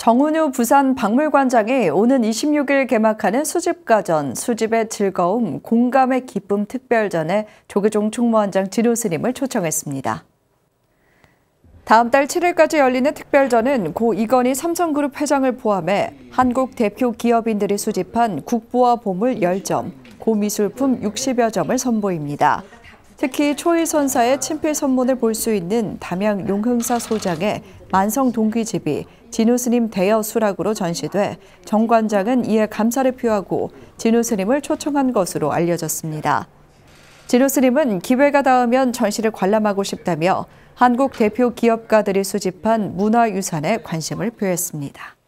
정은우 부산 박물관장이 오는 26일 개막하는 수집가전 수집의 즐거움 공감의 기쁨 특별전에 조계종 총무원장 진호 스님을 초청했습니다. 다음 달 7일까지 열리는 특별전은 고 이건희 삼성그룹 회장을 포함해 한국 대표 기업인들이 수집한 국보와 보물 10점, 고미술품 60여 점을 선보입니다. 특히 초일 선사의 친필 선문을 볼 수 있는 담양 용흥사 소장의 만성 동귀집이 진우 스님 대여 수락으로 전시돼 정 관장은 이에 감사를 표하고 진우 스님을 초청한 것으로 알려졌습니다. 진우 스님은 기회가 닿으면 전시를 관람하고 싶다며 한국 대표 기업가들이 수집한 문화유산에 관심을 표했습니다.